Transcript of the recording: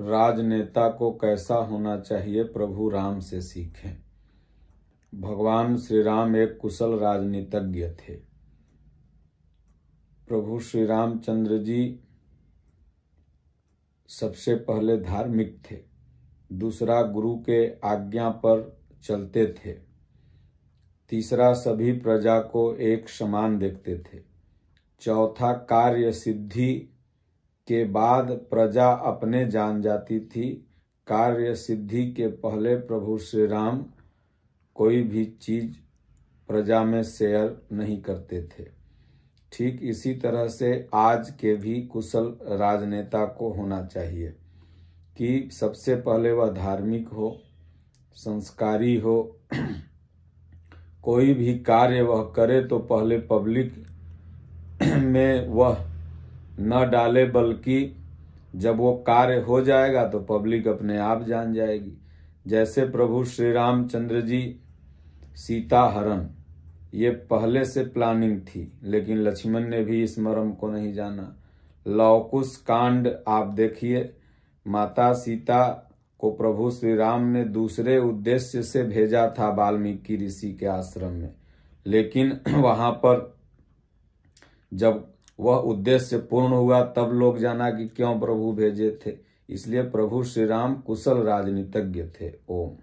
राजनेता को कैसा होना चाहिए प्रभु राम से सीखें भगवान श्री राम एक कुशल राजनीतिज्ञ थे प्रभु श्री रामचंद्र जी सबसे पहले धार्मिक थे दूसरा गुरु के आज्ञा पर चलते थे तीसरा सभी प्रजा को एक समान देखते थे चौथा कार्य सिद्धि के बाद प्रजा अपने जान जाती थी कार्य सिद्धि के पहले प्रभु श्री राम कोई भी चीज प्रजा में शेयर नहीं करते थे ठीक इसी तरह से आज के भी कुशल राजनेता को होना चाहिए कि सबसे पहले वह धार्मिक हो संस्कारी हो कोई भी कार्य वह करे तो पहले पब्लिक में वह न डाले बल्कि जब वो कार्य हो जाएगा तो पब्लिक अपने आप जान जाएगी जैसे प्रभु श्री रामचंद्र जी सीता हरण ये पहले से प्लानिंग थी लेकिन लक्ष्मण ने भी इस मरम को नहीं जाना लौकुश कांड आप देखिए माता सीता को प्रभु श्री राम ने दूसरे उद्देश्य से भेजा था वाल्मीकि ऋषि के आश्रम में लेकिन वहां पर जब वह उद्देश्य पूर्ण हुआ तब लोग जाना कि क्यों प्रभु भेजे थे इसलिए प्रभु श्री राम कुशल राजनीतिज्ञ थे ओम